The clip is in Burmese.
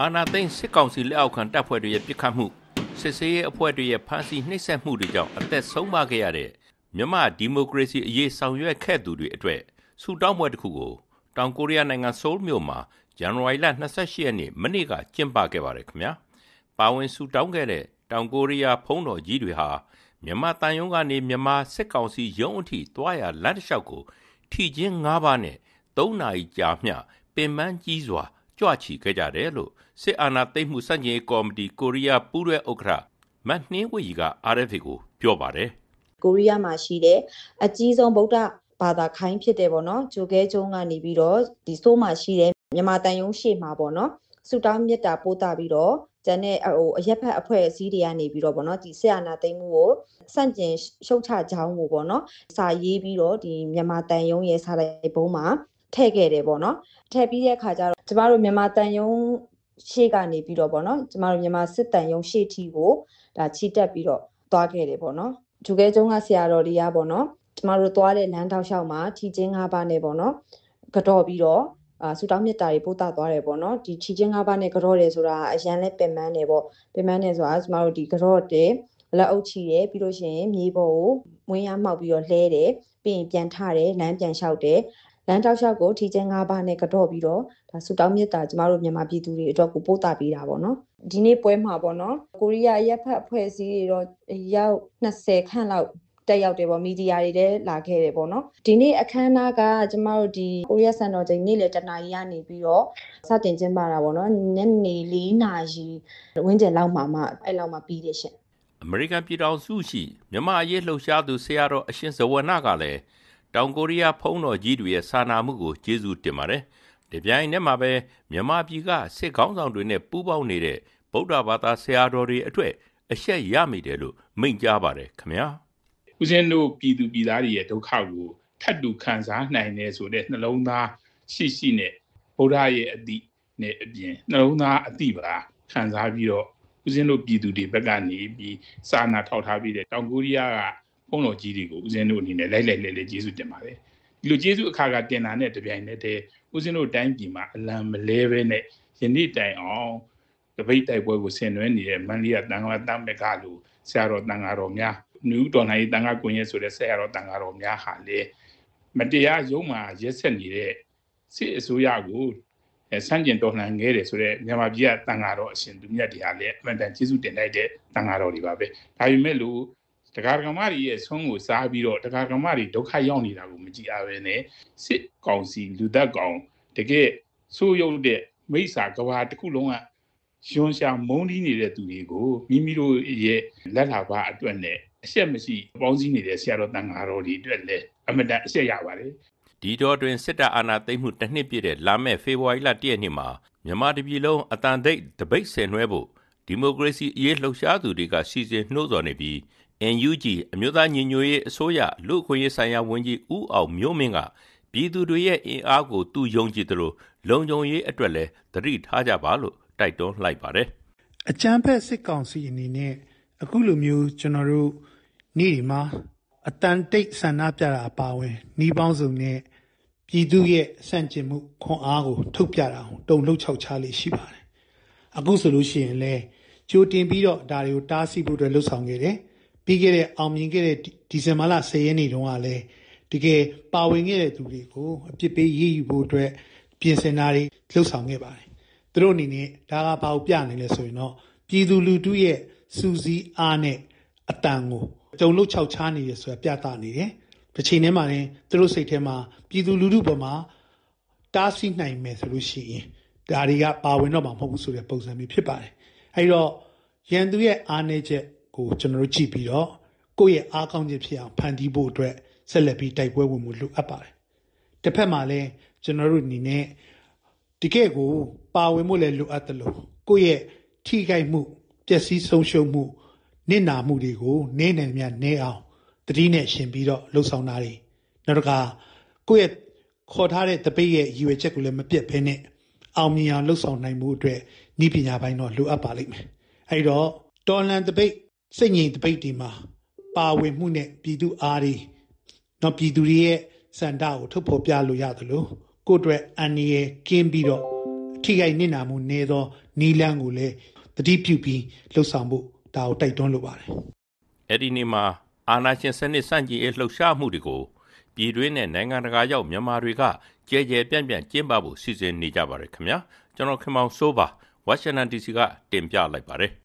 အာဏာသိမ်းစစ်ကောင်စီလက်အောက်ခံတပ်ဖွဲ့တွေရဲ့ပြစ်ခတ်မှုစစ်ဆေးရေးအဖွဲ့တွေရဲ့ဖမ်းဆီးနှိပ်စက်မှုတွေကြောင့်အသက်ဆုံးပါခဲ့ရတဲ့မြန်မာဒီမိုကရေစီအရေးဆောင်ရွက်ခဲ့သူတွေအတွက်ဆူတောင်းပွဲတစ်ခုကိုတောင်ကိုရီးယားနိုင်ငံဆိုးလ်မြို့မှာဇန်နဝါရီလ28ရက်နေ့မနေ့ကကျင်းပခဲ့ပါတယ်ခင်ဗျာပါဝင်ဆူတောင်းခဲ့တဲ့တောင်ကိုရီးယားဖုံးတော်ကြီးတွေဟာမြန်မာတန်ယုံကနေမြန်မာစစ်ကောင်စီရုံးအထိတွားရလမ်းတစ်လျှောက်ကိုထီချင်း၅ပါးနဲ့၃နာရီကြာမျှပင်ပန်းကြီးစွာကြွချီခဲ့ကြတယ်လို့စစ်အာဏာသိမ်းမှုစန့်ကျင်ရေးကော်မတီကိုရီးယားပူးတွဲဥက္ကဋ္ဌမတ်နှင်းဝီက RFA ကိုပြောပါတယ်ကိုရီးယားမှာရှိတဲ့အကြီးဆုံးဗုဒ္ဓဘာသာခိုင်းဖြစ်တယ်ပေါ့နော်ဂျိုကဲကျုံကနေပြီးတော့ဒီဆိုးမှာရှိတဲ့မြန်မာတန်ယုံရှေ့မှာပေါ့နော်စုတောင်းမြတ်တာပို့တာပြီးတော့ကျန်တဲ့ဟိုအရက်ဖက်အဖွဲ့အစည်းတွေကနေပြီးတော့ဗောနော်ဒီဆရာနာသိမ်းမှုကိုစန့်ကျင်ရှုတ်ချကြောင်းကိုဗောနော်စာရေးပြီးတော့ဒီမြန်မာတန်ယုံရဲ့စာလိုက်ဘုံမှာထည့်ခဲ့တယ်ပေါ့နော်ထည့်ပြီးတဲ့အခါကျတော့ကျမတို့မြန်မာတန်ယုံရှေ့ကနေပြီးတော့ပေါ့နော်ကျမတို့မြန်မာစစ်တန်ယုံရှေ့ထီကိုဒါချီတက်ပြီးတော့သွားခဲ့တယ်ပေါ့နော်ဂျူကဲကျုံကဆရာတော်တွေကပေါ့နော်ကျမတို့သွားတဲ့လမ်းတောက်လျှောက်မှာထီချင်း၅ပါးနဲ့ပေါ့နော်ကတော့ပြီးတော့အာဆူတောင်းမြတ်တာတွေပို့တာသွားတယ်ပေါ့နော်ဒီချီချင်း၅ပါးနဲ့ကတော့တယ်ဆိုတာအရန်လဲပင်ပန်းနေပေါ့ပင်ပန်းနေဆိုတာကျမတို့ဒီကတော့တယ်လက်အုပ်ချီရယ်ပြီးလို့ရှိရင်မြေပေါ်ကိုမွင်းရမှောက်ပြီးတော့လဲတယ်ပြီးရင်ပြန်ထတယ်လမ်းပြန်လျှောက်တယ်လမ်းတောက်လျှောက်ကိုထီကျဲ၅ပါးနဲ့ကတော့ပြီးတော့ဒါဆူတောင်းမြစ်တာကျမတို့မြန်မာပြည်သူတွေအတွက်ကိုပို့တာပေးတာပေါ့နော်ဒီနေ့ပွဲမှာပေါ့နော်ကိုရီးယားရက်ဖက်အဖွဲ့အစည်းတွေတော့ရောက်20ခန့်လောက်တက်ရောက်တယ်ပေါ့မီဒီယာတွေလည်းလာခဲ့တယ်ပေါ့နော်ဒီနေ့အခမ်းအနားကကျမတို့ဒီကိုရီးယားစံတော်ချိန်နေ့လေတနာရီကနေပြီးတော့စတင်ကျင်းပတာပေါ့နော်ညနေ၄နာရီဝန်းကျင်လောက်မှာမှအဲ့လောက်မှာပြီးတယ်ရှင်အမေရိကန်ပြည်ထောင်စုရှိမြမအရေးလှုပ်ရှားသူဆရာတော်အရှင်ဇဝနာကလည်းတောင်ကိုရီးယားဖုံးတော်ကြီးတွေရဲ့စာနာမှုကိုကျေးဇူးတင်ပါတယ်။ဒီပြိုင်နဲ့မှာပဲမြန်မာပြည်ကစစ်ကောင်းဆောင်တွေနဲ့ပူးပေါင်းနေတဲ့ဗုဒ္ဓဘာသာဆရာတော်တွေအထွတ်အရှက်ရမိတယ်လို့မိန့်ကြားပါတယ်ခင်ဗျာ။ဦးဇင်းတို့ပြည်သူပြည်သားတွေရဲ့ဒုက္ခကိုထပ်တူခံစားနိုင်တယ်ဆိုတဲ့နှလုံးသားရှိရှိနဲ့ဗုဒ္ဓရဲ့အသည့်နဲ့အပြင်နှလုံးသားအသည့်ပါခံစားပြီးတော့ဦးဇင်းတို့ပြည်သူတွေဘက်ကနေပြီးစာနာထောက်ထားပြီးတဲ့တောင်ကိုရီးယားကဘုန်းတော်ကြီးတွေကိုဦးဇင်းတို့အနေနဲ့လိုက်လိုက်လဲလဲကျေးဇူးတင်ပါတယ်ဒီလိုကျေးဇူးအခါကတင်လာတဲ့တပြိုင်နက်တည်းဦးဇင်းတို့တိုင်းပြည်မှာအလံမလဲပဲနဲ့ယနေ့တိုင်အောင်တပိတ်တိုက်ပွဲကိုဆင်နွှဲနေတဲ့မန္တလေးကတန်ခါတမ်မကလို့ဆရာတော်တန်ခါတော်များနူးတော်နိုင်တန်ခါကွင်ရဲဆိုတဲ့ဆရာတော်တန်ခါတော်များဟာလေမတရားရုံးမှာရက်ဆက်နေတဲ့စစ်အစိုးရကိုဆန့်ကျင်တော်လှန်ခဲ့တယ်ဆိုတော့မြန်မာပြည်ကတန်ခါတော်အရှင်သူမြတ်တွေဟာလည်းအမှန်တန်ကျေးဇူးတင်လိုက်တဲ့တန်ခါတော်တွေပါပဲဒါပေမဲ့လို့ဒကာဒကမတွေရဲ့ဆုံးကိုစားပြီးတော့ဒကာဒကမတွေဒုက္ခရောက်နေတာကိုမကြည့်အားပဲနဲ့စစ်ကောင်စီလူသက်ကောင်တကယ်ဆိုးရုပ်တဲ့မိစ္ဆာကဘာတစ်ခုလုံးကရွှန်ရှာမုန်းတီးနေတဲ့သူတွေကိုမိမိတို့ရဲ့လက်လာပါအတွက်နဲ့အဆက်မရှိပေါင်းစည်းနေတဲ့ဆရာတော်တန်ဃာတော်တွေအတွက်လည်းအမတန်အဆက်ရပါတယ်ဒီတော့တွင်စစ်တပ်အာဏာသိမ်းမှုတစ်နှစ်ပြည့်တဲ့လာမယ့်ဖေဖော်ဝါရီလ1ရက်နေ့မှာမြန်မာတပြည်လုံးအတန်တိတ်တပိတ်ဆင်နွှဲဖို့ဒီမိုကရေစီအရေးလှုပ်ရှားသူတွေကစီစဉ်နှိုးဆော်နေပြီး NUG အမျိုးသားညီညွတ်ရေးအစိုးရလူ့အခွင့်အရေးဆိုင်ရာဝန်ကြီးဦးအောင်မျိုးမင်းကပြည်သူတွေရဲ့အင်အားကိုသူယုံကြည်သလိုလုံခြုံရေးအတွက်လည်းသတိထားကြပါလို့တိုက်တွန်းလိုက်ပါတယ်။အကြမ်းဖက်စစ်ကောင်စီအနေနဲ့အခုလိုမျိုးကျွန်တော်တို့နေ့ဒီမှာအတန်တိတ်ဆန္ဒပြတာအပါအဝင်နှီးပေါင်းစုံနဲ့ပြည်သူရဲ့စန့်ကျင်မှုခွန်အားကိုထုတ်ပြတာအောင်တုံ့လှုပ်ချောက်ချလေးရှိပါတယ်။အခုဆိုလို့ရှိရင်လည်းကြိုတင်ပြီးတော့ဒါတွေကိုတားဆီးဖို့အတွက်လှုပ်ဆောင်ခဲ့တယ်။ပြီးခဲ့တဲ့အောင်မြင်ခဲ့တဲ့ဒီဇင်ဘာလ10ရက်နေ့တုန်းကလည်းတကယ်ပါဝင်ခဲ့တဲ့သူတွေကိုအပြစ်ပေးရည်ယူဖို့အတွက် ပြင်ဆင်တာတွေလှုပ်ဆောင်ခဲ့ပါတယ်။သူတို့အနေနဲ့ဒါကဘာကိုပြနေလဲဆိုရင်တော့ပြည်သူလူထုရဲ့စူးစီးအားနဲ့အတန်ကိုကြုံလို့ခြောက်ချားနေရဆိုတာပြသနေတယ်။တစ်ချိန်တည်းမှာလည်းသူတို့စိတ်ထဲမှာပြည်သူလူထုပေါ်မှာတားဆီးနိုင်မယ်ဆိုလို့ရှိရင်ဒါတွေကပါဝင်တော့မှာမဟုတ်ဘူးဆိုတဲ့ပုံစံမျိုးဖြစ်ပါတယ်။အဲဒီတော့ရန်သူရဲ့အားနည်းချက်ကိုကျွန်တော်တို့ကြည့်ပြီးတော့ကိုယ့်ရဲ့အားကောင်းခြင်းဖြစ်အောင်ဖန်တီးဖို့အတွက်ဆက်လက်ပြီးတိုက်ပွဲဝင်မှုလိုအပ်ပါတယ်။တစ်ဖက်မှာလည်းကျွန်တော်တို့အနေနဲ့တကယ့်ကို ပါဝင်မှုလည်းလိုအပ်တယ်လို့ကိုယ့်ရဲ့ထိခိုက်မှုပျက်စီးဆုံးရှုံးမှုနစ်နာမှုတွေကိုနည်းနယ်များနည်းအောင်တတိနဲ့ရှင်ပြီးတော့လှုပ်ဆောင်တာတွေနောက်တစ်ခါကိုယ့်ရဲ့ခေါ်ထားတဲ့တပိတ်ရဲ့ရည်ရွယ်ချက်ကိုလည်းမပြတ်ဘဲနဲ့အောင်မြင်အောင်လှုပ်ဆောင်နိုင်မှုအတွက်ဤပညာပိုင်းတော့လိုအပ်ပါလိမ့်မယ်။အဲဒီတော့တော်လန်တပိတ်စိတ်ငြိမ်တပိတ်တွေမှာပါဝင်မှုနဲ့ပြည်သူအားတွေတော့ပြည်သူတွေရဲ့စန္ဒကိုထုတ်ဖော်ပြလို့ရသလိုကိုယ့်အတွက်အန္တရာယ်ကင်းပြီးတော့အထီးကိုက်နစ်နာမှုနည်းသောနီလန်းကိုလည်းတတိပြုပြီးလှုပ်ဆောင်ဖို့ဒါကိုတိုက်တွန်းလိုပါတယ်။အဲ့ဒီနေ့မှာအာနာရှင်စနစ်စန့်ကျင်ရေးလှုပ်ရှားမှုတွေကိုပြည်တွင်းနဲ့နိုင်ငံတကာရောက်မြန်မာတွေကကြဲကြဲပြန့်ပြန့်ကျင်းပဖို့စီစဉ်နေကြပါတယ်ခင်ဗျာ။ကျွန်တော်ခင်မောင်စိုးပါဝါရှင်တန် DC ကတင်ပြလိုက်ပါတယ်။